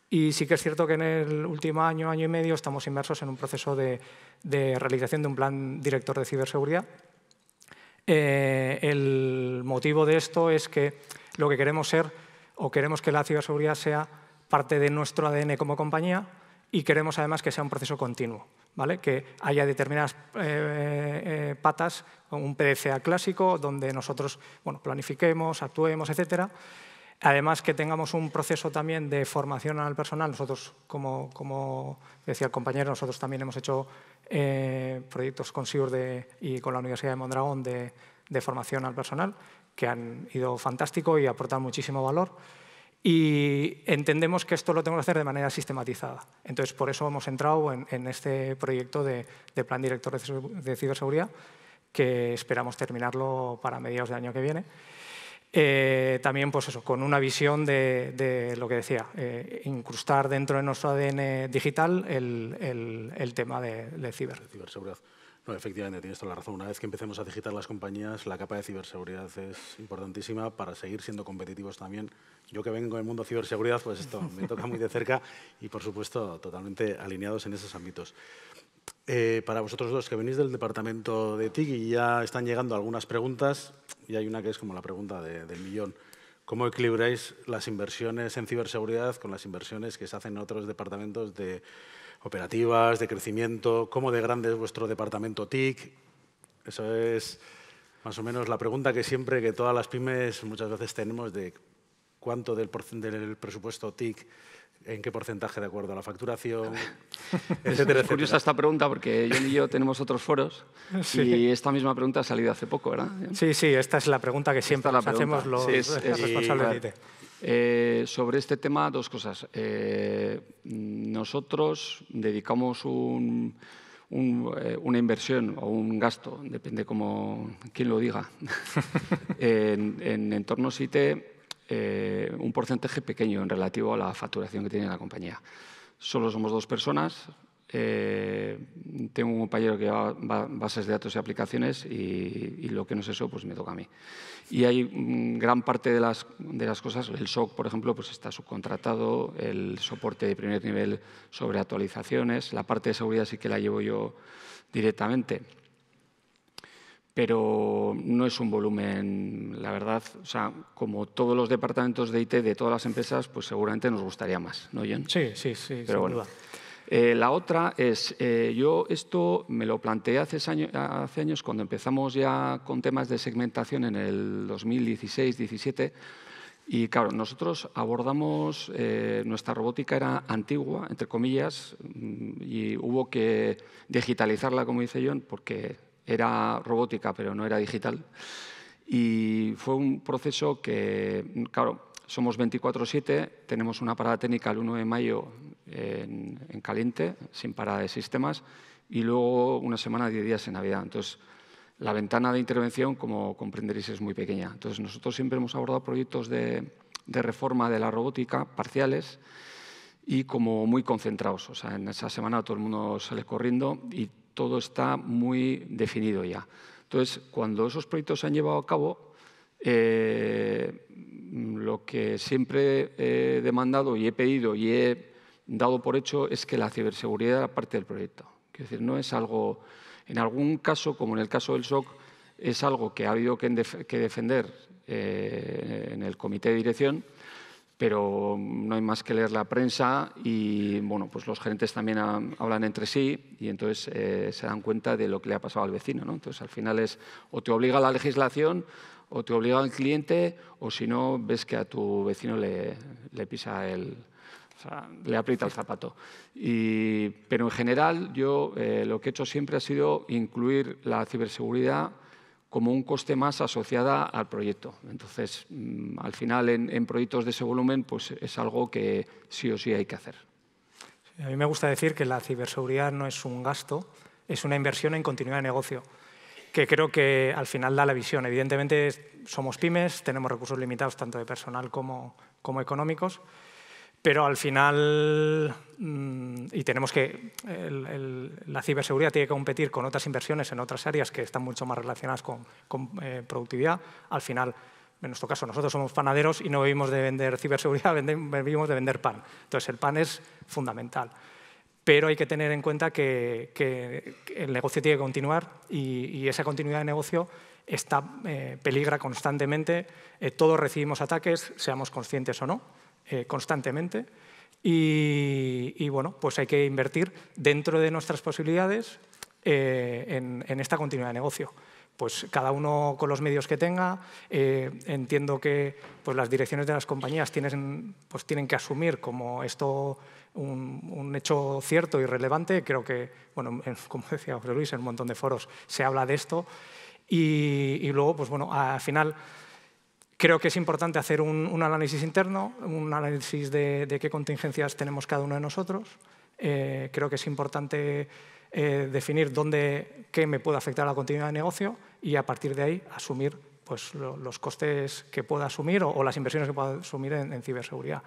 y sí que es cierto que en el último año, año y medio, estamos inmersos en un proceso de, realización de un plan director de ciberseguridad. Eh, el motivo de esto es que lo que queremos ser o queremos que la ciberseguridad sea parte de nuestro ADN como compañía y queremos además que sea un proceso continuo que haya determinadas eh, eh, patas, un PDCA clásico, donde nosotros planifiquemos, actuemos, etc. Además, que tengamos un proceso también de formación al personal. Nosotros, como, decía el compañero, nosotros también hemos hecho eh, proyectos con SIUR y con la Universidad de Mondragón de, de formación al personal, que han ido fantástico y aportan muchísimo valor. Y entendemos que esto lo tenemos que hacer de manera sistematizada. Entonces, por eso hemos entrado en, este proyecto de, plan director de ciberseguridad, que esperamos terminarlo para mediados del año que viene. Eh, también, pues eso, con una visión de, lo que decía, eh, incrustar dentro de nuestro ADN digital el, tema de, ciberseguridad. No, efectivamente, tienes toda la razón. Una vez que empecemos a digitar las compañías, la capa de ciberseguridad es importantísima para seguir siendo competitivos también. Yo que vengo del mundo de ciberseguridad, pues esto me toca muy de cerca y, por supuesto, totalmente alineados en esos ámbitos. Eh, para vosotros dos que venís del departamento de TIC y ya están llegando algunas preguntas, y hay una que es como la pregunta del millón. ¿Cómo equilibráis las inversiones en ciberseguridad con las inversiones que se hacen en otros departamentos de, operativas, de crecimiento, cómo de grande es vuestro departamento TIC. Eso es más o menos la pregunta que siempre que todas las pymes muchas veces tenemos de cuánto del, presupuesto TIC en qué porcentaje de acuerdo a la facturación, etcétera, Es curiosa esta pregunta porque yo y yo tenemos otros foros y esta misma pregunta ha salido hace poco, ¿verdad? Sí, sí, esta es la pregunta que siempre la hacemos los responsables de IT. Eh, sobre este tema, dos cosas. Eh, nosotros dedicamos eh, una inversión o un gasto, depende como quién lo diga, en, en, entornos IT un porcentaje pequeño en relativo a la facturación que tiene la compañía. Solo somos dos personas, eh, tengo un compañero que va, bases de datos y aplicaciones y, lo que no es eso, pues me toca a mí. Y hay mm, gran parte de las, de las cosas, el SOC, por ejemplo, pues está subcontratado, el soporte de primer nivel sobre actualizaciones, la parte de seguridad sí que la llevo yo directamente. Pero no es un volumen, la verdad, o sea, como todos los departamentos de IT de todas las empresas, pues seguramente nos gustaría más, ¿no, John? Sí, sí, sí, eh, la otra es, eh, yo esto me lo planteé hace, hace, años cuando empezamos ya con temas de segmentación en el 2016-17 y claro, nosotros abordamos, eh, nuestra robótica era antigua, entre comillas, y hubo que digitalizarla, como dice John, porque era robótica pero no era digital. Y fue un proceso que, claro, somos 24-7, tenemos una parada técnica el 1 de mayo en, caliente, sin parada de sistemas, y luego una semana, 10 días en Navidad. Entonces, la ventana de intervención, como comprenderéis, es muy pequeña. Entonces, nosotros siempre hemos abordado proyectos de, reforma de la robótica parciales y como muy concentrados. O sea, en esa semana todo el mundo sale corriendo y todo está muy definido ya. Entonces, cuando esos proyectos se han llevado a cabo, eh, lo que siempre he demandado y he pedido y he dado por hecho es que la ciberseguridad era parte del proyecto. Quiero decir, no es algo, en algún caso, como en el caso del SOC, es algo que ha habido que, defender eh, en el comité de dirección, pero no hay más que leer la prensa y bueno, pues los gerentes también hablan entre sí y entonces eh, se dan cuenta de lo que le ha pasado al vecino. ¿no? Entonces al final es o te obliga la legislación o te obliga el cliente o si no ves que a tu vecino le pisa el, le aprieta el zapato. pero en general yo eh, lo que he hecho siempre ha sido incluir la ciberseguridad como un coste más asociada al proyecto. Entonces, mm, al final, en, proyectos de ese volumen, pues es algo que sí o sí hay que hacer. A mí me gusta decir que la ciberseguridad no es un gasto, es una inversión en continuidad de negocio, que creo que al final da la visión. Evidentemente, somos pymes, tenemos recursos limitados tanto de personal como, como económicos, pero al final, mm, y tenemos que, la ciberseguridad tiene que competir con otras inversiones en otras áreas que están mucho más relacionadas con, eh, productividad. Al final, en nuestro caso, nosotros somos panaderos y no vivimos de vender ciberseguridad, vivimos de vender pan. Entonces, el pan es fundamental. Pero hay que tener en cuenta que, el negocio tiene que continuar y, esa continuidad de negocio está, eh, peligra constantemente. Eh, todos recibimos ataques, seamos conscientes o no. Eh, constantemente. Y, bueno, pues hay que invertir dentro de nuestras posibilidades eh, en, esta continuidad de negocio. Pues cada uno con los medios que tenga. Eh, entiendo que pues las direcciones de las compañías tienen, pues tienen que asumir como esto un, hecho cierto y relevante. Creo que, bueno, como decía José Luis, en un montón de foros se habla de esto. Y, luego, pues bueno, al final Creo que es importante hacer un, análisis interno, un análisis de, qué contingencias tenemos cada uno de nosotros. Eh, creo que es importante eh, definir dónde, qué me puede afectar a la continuidad de negocio y a partir de ahí asumir pues, los costes que pueda asumir o, las inversiones que pueda asumir en ciberseguridad.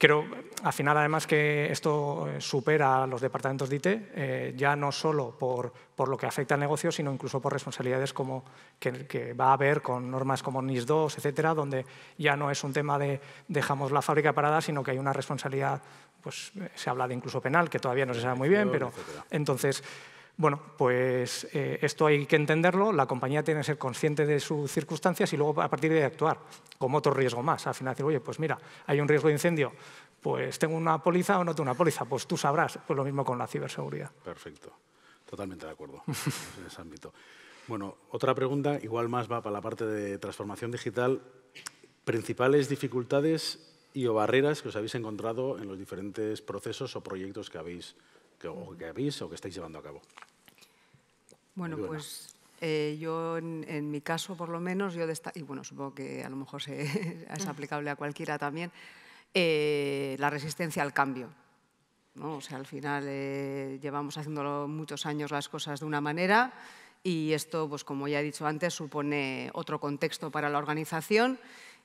Creo, al final, además, que esto eh, supera a los departamentos de IT, eh, ya no solo por, lo que afecta al negocio, sino incluso por responsabilidades como que, va a haber con normas como NIS 2, etcétera, donde ya no es un tema de dejamos la fábrica parada, sino que hay una responsabilidad, pues eh, se habla de incluso penal, que todavía no se sabe muy bien, pero entonces... Bueno, pues eh, esto hay que entenderlo, la compañía tiene que ser consciente de sus circunstancias y luego a partir de actuar, como otro riesgo más. Al final decir, oye, pues mira, hay un riesgo de incendio, pues tengo una póliza o no tengo una póliza, pues tú sabrás, pues lo mismo con la ciberseguridad. Perfecto, totalmente de acuerdo en ese ámbito. Bueno, otra pregunta, igual más va para la parte de transformación digital. Principales dificultades y o barreras que os habéis encontrado en los diferentes procesos o proyectos que que habéis o que estáis llevando a cabo. Bueno, pues eh, yo en, mi caso, por lo menos, yo y bueno, supongo que a lo mejor es mm. aplicable a cualquiera también, eh, la resistencia al cambio. ¿no? O sea, al final eh, llevamos haciéndolo muchos años las cosas de una manera y esto, pues como ya he dicho antes, supone otro contexto para la organización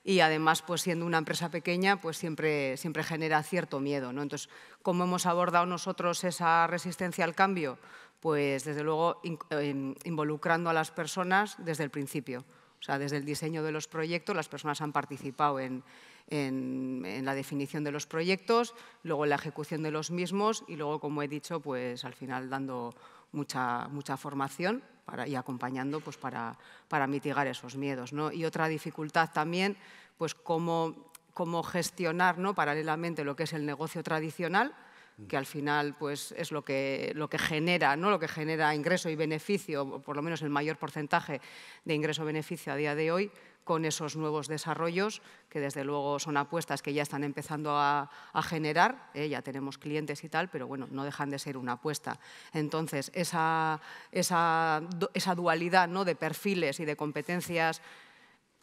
y además, pues siendo una empresa pequeña, pues siempre, siempre genera cierto miedo. ¿no? Entonces, ¿cómo hemos abordado nosotros esa resistencia al cambio? pues desde luego em, involucrando a las personas desde el principio. O sea, desde el diseño de los proyectos, las personas han participado en, la definición de los proyectos, luego en la ejecución de los mismos y luego, como he dicho, pues al final dando mucha, mucha formación y acompañando pues, para, mitigar esos miedos. Y otra dificultad también, pues cómo, cómo gestionar ¿no? paralelamente lo que es el negocio tradicional, que al final pues, es lo que, genera, ¿no? lo que genera ingreso y beneficio, por lo menos el mayor porcentaje de ingreso-beneficio a día de hoy, con esos nuevos desarrollos, que desde luego son apuestas que ya están empezando a, generar, ¿eh? ya tenemos clientes y tal, pero bueno, no dejan de ser una apuesta. Entonces, esa, esa dualidad ¿no? de perfiles y de competencias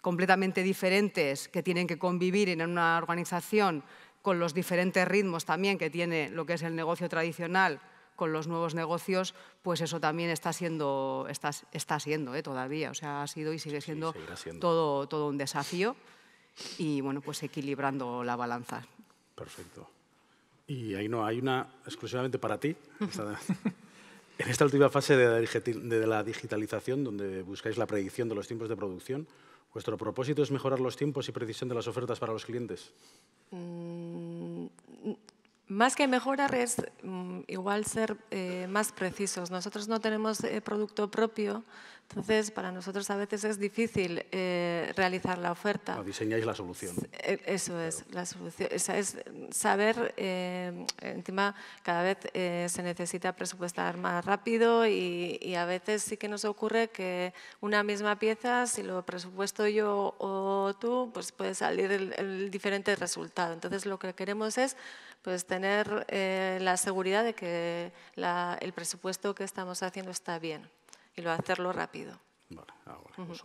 completamente diferentes que tienen que convivir en una organización con los diferentes ritmos también que tiene lo que es el negocio tradicional con los nuevos negocios, pues eso también está siendo, está, está siendo ¿eh? todavía, o sea, ha sido y sigue siendo, Todo, todo un desafío y bueno, pues equilibrando la balanza. Perfecto. Y ahí no, hay una exclusivamente para ti. en esta última fase de la digitalización, donde buscáis la predicción de los tiempos de producción, ¿Vuestro propósito es mejorar los tiempos y precisión de las ofertas para los clientes? Mm, más que mejorar es mm, igual ser eh, más precisos. Nosotros no tenemos eh, producto propio, entonces, para nosotros a veces es difícil eh, realizar la oferta. diseñáis la solución. E, eso es, la solución. es saber, eh, encima cada vez eh, se necesita presupuestar más rápido y, a veces sí que nos ocurre que una misma pieza, si lo presupuesto yo o tú, pues puede salir el, diferente resultado. Entonces, lo que queremos es pues, tener la seguridad de que el presupuesto que estamos haciendo está bien y lo hacerlo rápido. Vale, ahora, pues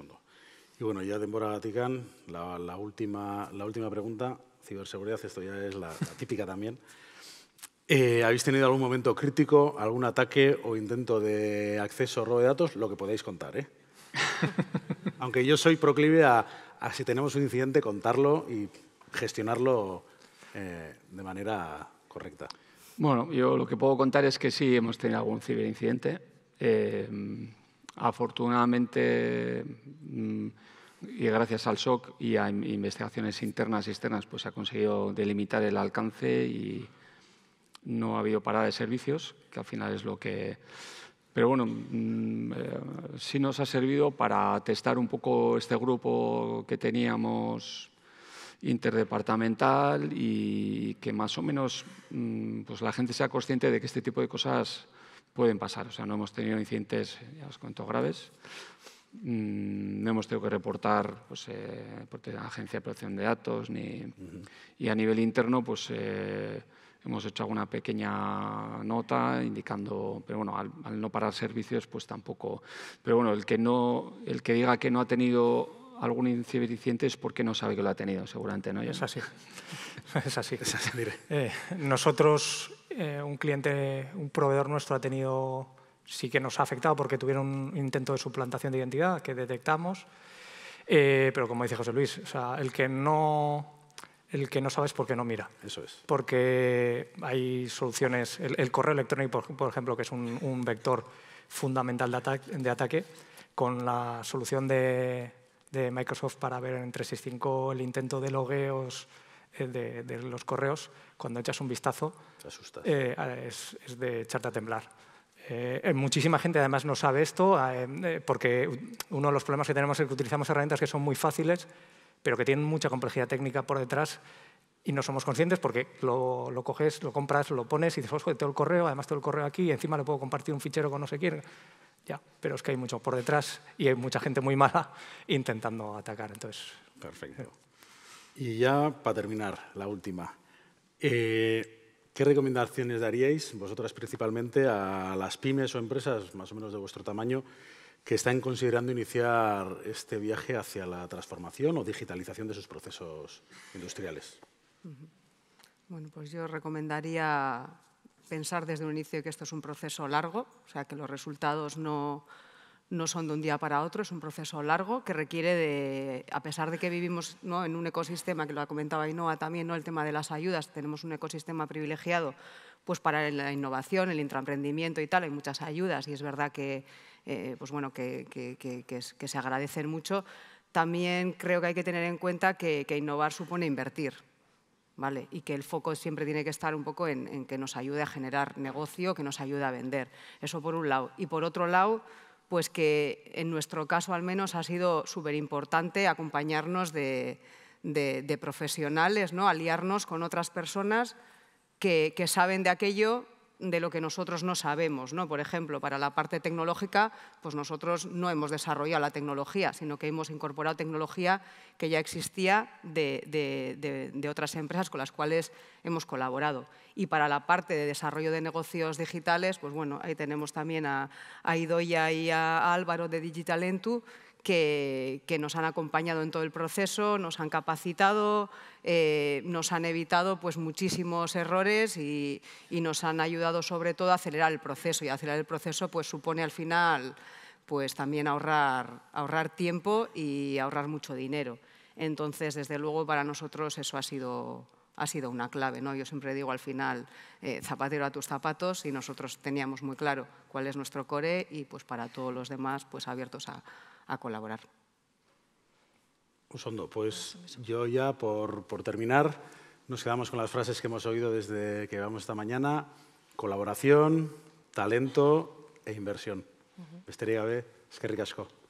Y bueno, ya demora Vatican la, la, última, la última pregunta, ciberseguridad, esto ya es la, típica también. Eh, ¿Habéis tenido algún momento crítico, algún ataque o intento de acceso o robo de datos? Lo que podáis contar, ¿eh? Aunque yo soy proclive a, si tenemos un incidente, contarlo y gestionarlo eh, de manera correcta. Bueno, yo lo que puedo contar es que sí hemos tenido algún ciberincidente. Eh, Afortunadamente, mm, y gracias al SOC y a investigaciones internas y externas, pues se ha conseguido delimitar el alcance y no ha habido parada de servicios, que al final es lo que... Pero bueno, mm, eh, sí nos ha servido para testar un poco este grupo que teníamos interdepartamental y que más o menos mm, pues la gente sea consciente de que este tipo de cosas pueden pasar. O sea, no hemos tenido incidentes, ya os cuento, graves. Mm, no hemos tenido que reportar pues, eh, a la Agencia de Protección de Datos. Ni, Y a nivel interno, pues eh, hemos hecho alguna pequeña nota indicando, pero bueno, al, no parar servicios, pues tampoco. Pero bueno, el que, no, el que diga que no ha tenido algún incidente es porque no sabe que lo ha tenido, seguramente, ¿no? Es así. es así. así eh, nosotros, eh, un cliente, un proveedor nuestro ha tenido, sí que nos ha afectado porque tuvieron un intento de suplantación de identidad que detectamos. Eh, pero como dice José Luis, el que no el que no sabe es porque no mira. Eso es. Porque hay soluciones. El, correo electrónico, por, ejemplo, que es un, vector fundamental de, de ataque, con la solución de de Microsoft para ver en 365 el intento de logueos eh, de, los correos, cuando echas un vistazo, eh, es, de echarte a temblar. Eh, muchísima gente además no sabe esto, ah, porque uno de los problemas que tenemos es que utilizamos herramientas que son muy fáciles, pero que tienen mucha complejidad técnica por detrás y no somos conscientes porque lo, coges, lo compras, lo pones y dices, joder, tengo el correo, además tengo el correo aquí y encima le puedo compartir un fichero con no sé quién. Ya, pero es que hay mucho por detrás y hay mucha gente muy mala intentando atacar. Entonces, Perfecto. Eh. Y ya para terminar, la última. Eh, ¿Qué recomendaciones daríais vosotras principalmente a las pymes o empresas más o menos de vuestro tamaño que están considerando iniciar este viaje hacia la transformación o digitalización de sus procesos industriales? Bueno, pues yo recomendaría pensar desde un inicio que esto es un proceso largo, o sea, que los resultados no, no son de un día para otro, es un proceso largo que requiere de, a pesar de que vivimos ¿no? en un ecosistema, que lo ha comentaba Ainhoa también, ¿no? el tema de las ayudas, tenemos un ecosistema privilegiado pues para la innovación, el intraemprendimiento y tal, hay muchas ayudas y es verdad que, eh, pues bueno, que, que, que, se agradecen mucho. También creo que hay que tener en cuenta que innovar supone invertir, y que el foco siempre tiene que estar un poco en, que nos ayude a generar negocio, que nos ayude a vender. Eso por un lado. Y por otro lado, pues que en nuestro caso al menos ha sido súper importante acompañarnos de, profesionales, ¿no? Aliarnos con otras personas que saben de aquello de lo que nosotros no sabemos. ¿no? Por ejemplo, para la parte tecnológica, pues nosotros no hemos desarrollado la tecnología, sino que hemos incorporado tecnología que ya existía de, otras empresas con las cuales hemos colaborado. Y para la parte de desarrollo de negocios digitales, pues bueno, ahí tenemos también a, a Idoya y a Álvaro de Digitalentu, que, nos han acompañado en todo el proceso, nos han capacitado, eh, nos han evitado pues, muchísimos errores y, nos han ayudado sobre todo a acelerar el proceso. Y acelerar el proceso pues, supone al final pues, también ahorrar, ahorrar tiempo y ahorrar mucho dinero. Entonces, desde luego, para nosotros eso ha sido, ha sido una clave. ¿no? Yo siempre digo al final, eh, zapatero a tus zapatos y nosotros teníamos muy claro cuál es nuestro core y pues para todos los demás pues abiertos a, a colaborar. Usondo, pues yo ya por, terminar, nos quedamos con las frases que hemos oído desde que vamos esta mañana. Colaboración, talento e inversión. Uh -huh. que